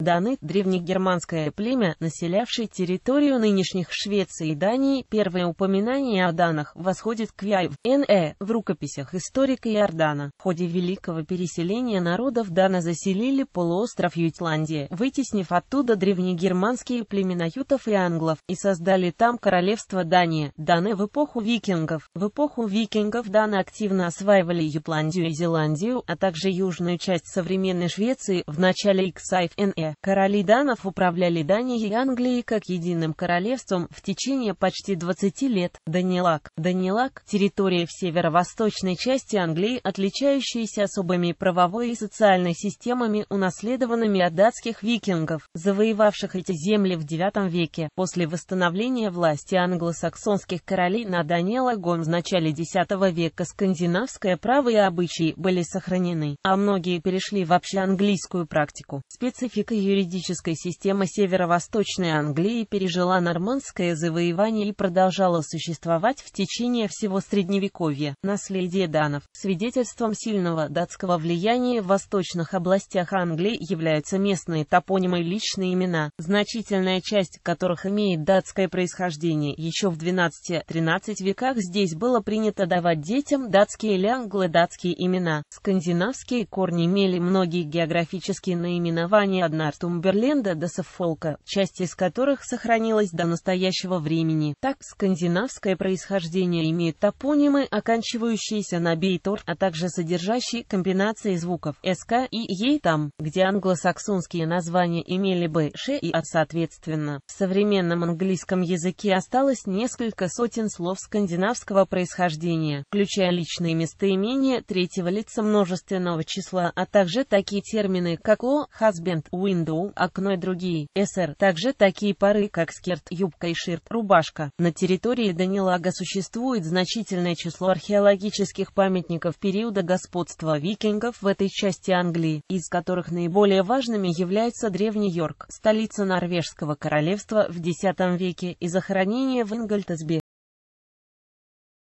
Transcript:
Даны – древнегерманское племя, населявшее территорию нынешних Швеции и Дании. Первое упоминание о данах восходит к Яев, Н.Э. в рукописях историка Иордана. В ходе великого переселения народов Дана заселили полуостров Ютландия, вытеснив оттуда древнегерманские племена ютов и англов, и создали там королевство Дания. Даны в эпоху викингов. В эпоху викингов Даны активно осваивали Ютландию и Зеландию, а также южную часть современной Швеции в начале Иксайф Н.Э. Англия. Короли Данов управляли Данией и Англией как единым королевством в течение почти 20 лет. Данилак. Данилак – территория в северо-восточной части Англии, отличающаяся особыми правовой и социальной системами, унаследованными от датских викингов, завоевавших эти земли в IX веке. После восстановления власти англосаксонских королей на Данилагом в начале X века скандинавское право и обычаи были сохранены, а многие перешли в общеанглийскую практику. Специфика Юридическая система северо-восточной Англии пережила нормандское завоевание и продолжала существовать в течение всего Средневековья. Наследие данов. Свидетельством сильного датского влияния в восточных областях Англии являются местные топонимы и личные имена, значительная часть которых имеет датское происхождение. Еще в 12-13 веках здесь было принято давать детям датские или англодатские имена. Скандинавские корни имели многие географические наименования, одна. Нортумберленда до Саффолка, часть из которых сохранилась до настоящего времени. Так, скандинавское происхождение имеет топонимы, оканчивающиеся на бейтор, а также содержащие комбинации звуков «СК» и «Ей» там, где англосаксонские названия имели бы «Ше» и «А» соответственно. В современном английском языке осталось несколько сотен слов скандинавского происхождения, включая личные местоимения третьего лица множественного числа, а также такие термины, как «о», «husband», уин Window, окно и другие. СР. Также такие пары, как скерт, юбка и ширт, рубашка. На территории Данилага существует значительное число археологических памятников периода господства викингов в этой части Англии, из которых наиболее важными являются Древний Йорк, столица норвежского королевства в X веке, и захоронение в Ингольтесбе.